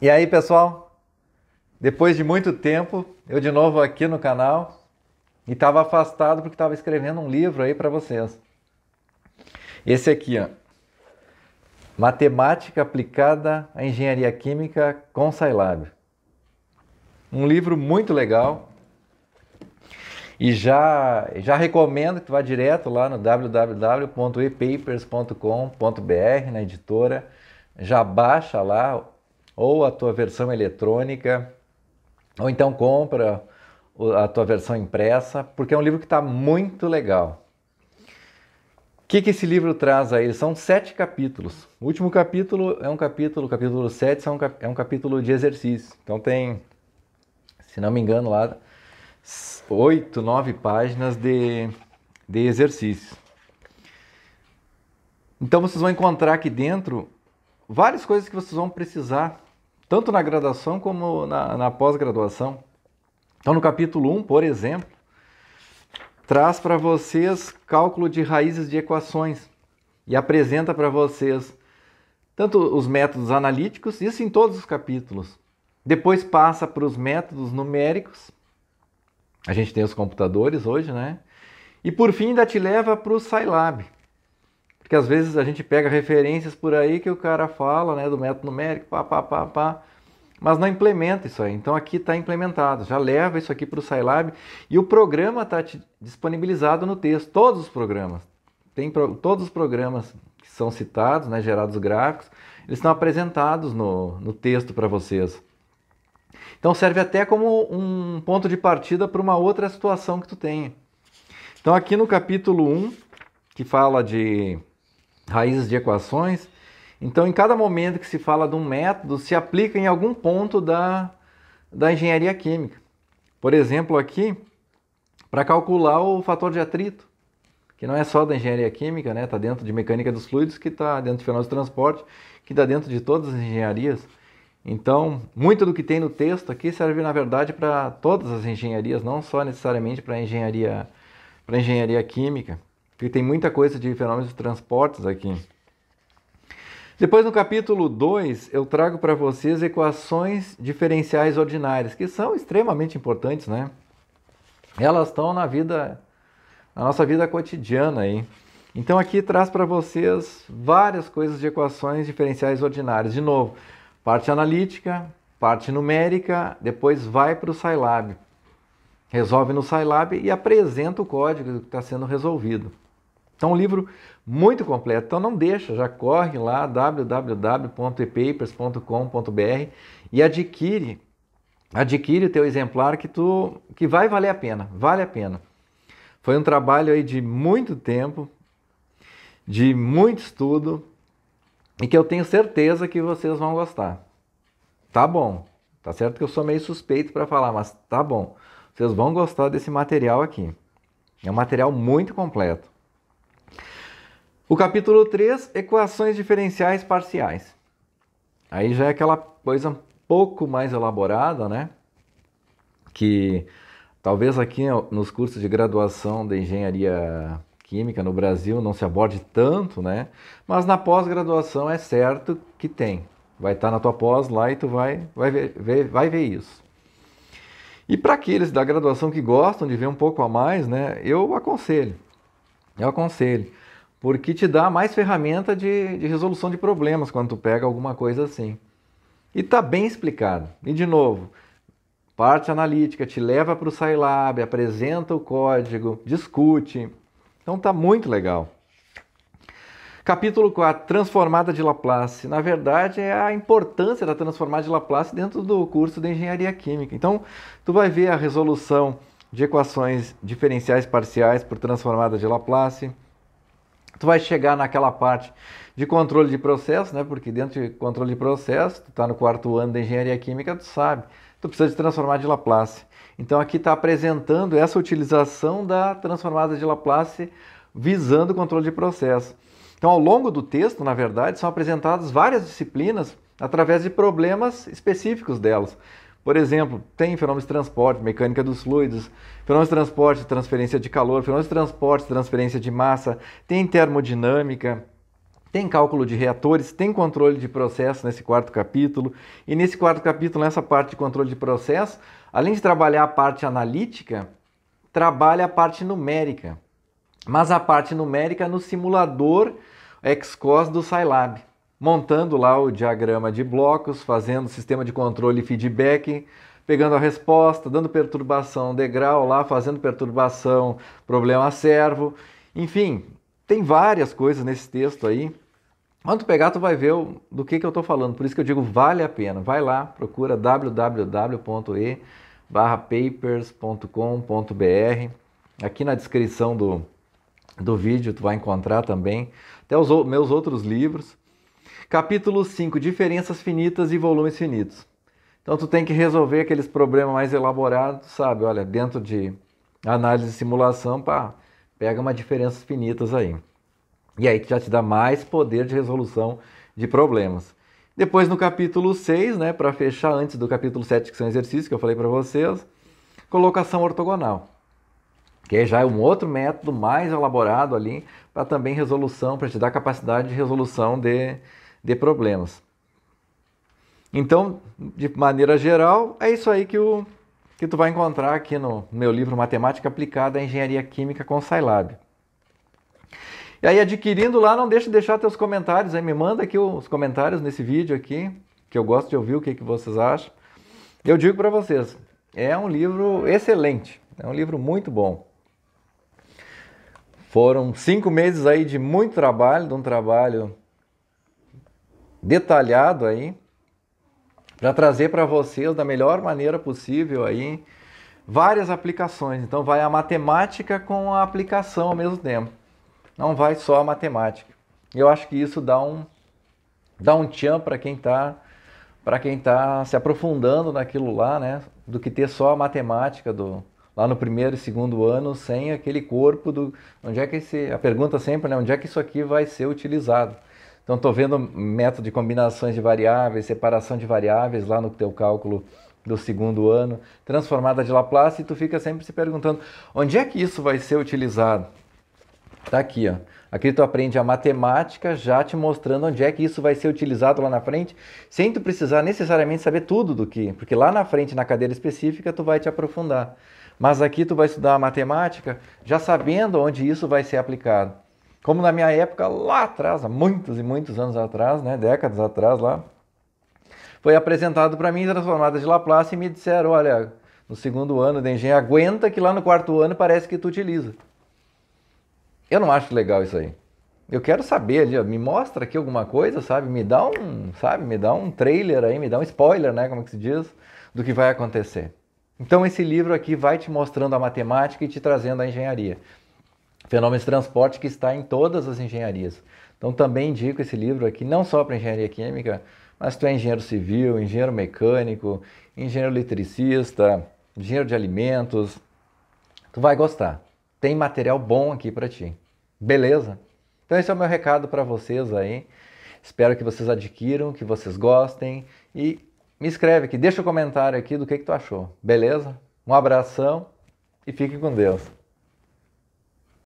E aí, pessoal? Depois de muito tempo, eu de novo aqui no canal e estava afastado porque estava escrevendo um livro aí para vocês. Esse aqui, ó. Matemática aplicada à engenharia química com Scilab. Um livro muito legal. E já já recomendo que vá direto lá no www.epapers.com.br, na editora, já baixa lá ou a tua versão eletrônica, ou então compra a tua versão impressa, porque é um livro que está muito legal. O que, que esse livro traz aí? São sete capítulos. O último capítulo é um capítulo, capítulo 7 é um capítulo de exercício. Então tem, se não me engano, lá oito, nove páginas de, de exercício. Então vocês vão encontrar aqui dentro várias coisas que vocês vão precisar tanto na graduação como na, na pós-graduação. Então, no capítulo 1, por exemplo, traz para vocês cálculo de raízes de equações e apresenta para vocês tanto os métodos analíticos, isso em todos os capítulos. Depois passa para os métodos numéricos. A gente tem os computadores hoje, né? E por fim ainda te leva para o Scilab. Porque às vezes a gente pega referências por aí que o cara fala, né, do método numérico, pá, pá, pá, pá, mas não implementa isso aí. Então aqui está implementado, já leva isso aqui para o Scilab e o programa está disponibilizado no texto, todos os programas. Tem pro, todos os programas que são citados, né, gerados gráficos, eles estão apresentados no, no texto para vocês. Então serve até como um ponto de partida para uma outra situação que tu tenha. Então aqui no capítulo 1, que fala de raízes de equações. Então, em cada momento que se fala de um método, se aplica em algum ponto da, da engenharia química. Por exemplo, aqui, para calcular o fator de atrito, que não é só da engenharia química, está né? Tá dentro de mecânica dos fluidos, que está dentro de fenômenos de transporte, que está dentro de todas as engenharias. Então, muito do que tem no texto aqui serve, na verdade, para todas as engenharias, não só necessariamente para engenharia, para engenharia química porque tem muita coisa de fenômenos de transportes aqui. Depois, no capítulo 2, eu trago para vocês equações diferenciais ordinárias, que são extremamente importantes, né? Elas estão na vida, na nossa vida cotidiana aí. Então, aqui traz para vocês várias coisas de equações diferenciais ordinárias. De novo, parte analítica, parte numérica, depois vai para o Scilab. Resolve no Scilab e apresenta o código que está sendo resolvido. Então, é um livro muito completo. Então, não deixa, já corre lá www.epapers.com.br e adquire, adquire o teu exemplar que tu que vai valer a pena, vale a pena. Foi um trabalho aí de muito tempo, de muito estudo e que eu tenho certeza que vocês vão gostar. Tá bom. Tá certo que eu sou meio suspeito para falar, mas tá bom. Vocês vão gostar desse material aqui. É um material muito completo. O capítulo 3, equações diferenciais parciais. Aí já é aquela coisa um pouco mais elaborada, né? Que talvez aqui nos cursos de graduação de engenharia química no Brasil não se aborde tanto, né? Mas na pós-graduação é certo que tem. Vai estar na tua pós lá e tu vai, vai, ver, ver vai ver isso. E para aqueles da graduação que gostam de ver um pouco a mais, né? Eu aconselho. Eu aconselho porque te dá mais ferramenta de, de resolução de problemas quando tu pega alguma coisa assim. E está bem explicado. E de novo, parte analítica te leva para o Scilab, apresenta o código, discute. Então está muito legal. Capítulo 4, Transformada de Laplace. Na verdade, é a importância da transformada de Laplace dentro do curso de Engenharia Química. Então, tu vai ver a resolução de equações diferenciais parciais por transformada de Laplace, tu vai chegar naquela parte de controle de processo, né? Porque dentro de controle de processo, tu está no quarto ano de engenharia química, tu sabe, tu precisa de transformar de Laplace. Então aqui está apresentando essa utilização da transformada de Laplace visando o controle de processo. Então, ao longo do texto, na verdade, são apresentadas várias disciplinas através de problemas específicos delas. Por exemplo, tem fenômenos de transporte, mecânica dos fluidos, fenômenos de transporte, transferência de calor, fenômenos de transporte, transferência de massa, tem termodinâmica, tem cálculo de reatores, tem controle de processo nesse quarto capítulo. E nesse quarto capítulo, nessa parte de controle de processo, além de trabalhar a parte analítica, trabalha a parte numérica. Mas a parte numérica no simulador XCOS do Scilab montando lá o diagrama de blocos, fazendo sistema de controle e feedback, pegando a resposta, dando perturbação degrau lá, fazendo perturbação problema servo, enfim, tem várias coisas nesse texto aí. Quando tu pegar, tu vai ver do que, que eu estou falando. Por isso que eu digo vale a pena. Vai lá, procura www.e/papers.com.br. Aqui na descrição do, do vídeo tu vai encontrar também até os meus outros livros. Capítulo 5, diferenças finitas e volumes finitos. Então tu tem que resolver aqueles problemas mais elaborados, sabe? Olha, dentro de análise e simulação, pá, pega uma diferenças finitas aí. E aí já te dá mais poder de resolução de problemas. Depois no capítulo 6, né, para fechar antes do capítulo 7, que são exercícios que eu falei para vocês, colocação ortogonal. Que já é um outro método mais elaborado ali para também resolução, para te dar capacidade de resolução de, de problemas. Então, de maneira geral, é isso aí que, o, que tu vai encontrar aqui no meu livro Matemática Aplicada à Engenharia Química com Scilab. E aí, adquirindo lá, não deixe de deixar teus comentários aí, me manda aqui os comentários nesse vídeo aqui, que eu gosto de ouvir o que, que vocês acham. Eu digo para vocês, é um livro excelente, é um livro muito bom. Foram cinco meses aí de muito trabalho, de um trabalho detalhado aí para trazer para vocês da melhor maneira possível aí várias aplicações. Então vai a matemática com a aplicação ao mesmo tempo. Não vai só a matemática. Eu acho que isso dá um dá um tchan para quem está para quem tá se aprofundando naquilo lá, né? Do que ter só a matemática do lá no primeiro e segundo ano sem aquele corpo do onde é que esse a pergunta sempre, né? Onde é que isso aqui vai ser utilizado? Então estou vendo método de combinações de variáveis, separação de variáveis lá no teu cálculo do segundo ano, transformada de Laplace, e tu fica sempre se perguntando onde é que isso vai ser utilizado. Está aqui, ó. Aqui tu aprende a matemática já te mostrando onde é que isso vai ser utilizado lá na frente, sem tu precisar necessariamente saber tudo do que, porque lá na frente na cadeira específica tu vai te aprofundar. Mas aqui tu vai estudar a matemática já sabendo onde isso vai ser aplicado. Como na minha época, lá atrás, há muitos e muitos anos atrás, né, décadas atrás lá, foi apresentado para mim transformada de Laplace e me disseram, olha, no segundo ano de engenharia, aguenta que lá no quarto ano parece que tu utiliza. Eu não acho legal isso aí. Eu quero saber ali, ó, me mostra aqui alguma coisa, sabe? Me dá um, sabe? Me dá um trailer aí, me dá um spoiler, né, como é que se diz, do que vai acontecer. Então esse livro aqui vai te mostrando a matemática e te trazendo a engenharia fenômenos de transporte que está em todas as engenharias. Então também indico esse livro aqui, não só para engenharia química, mas tu é engenheiro civil, engenheiro mecânico, engenheiro eletricista, engenheiro de alimentos, tu vai gostar. Tem material bom aqui para ti. Beleza? Então esse é o meu recado para vocês aí. Espero que vocês adquiram, que vocês gostem e me escreve aqui, deixa o um comentário aqui do que, que tu achou. Beleza? Um abração e fique com Deus.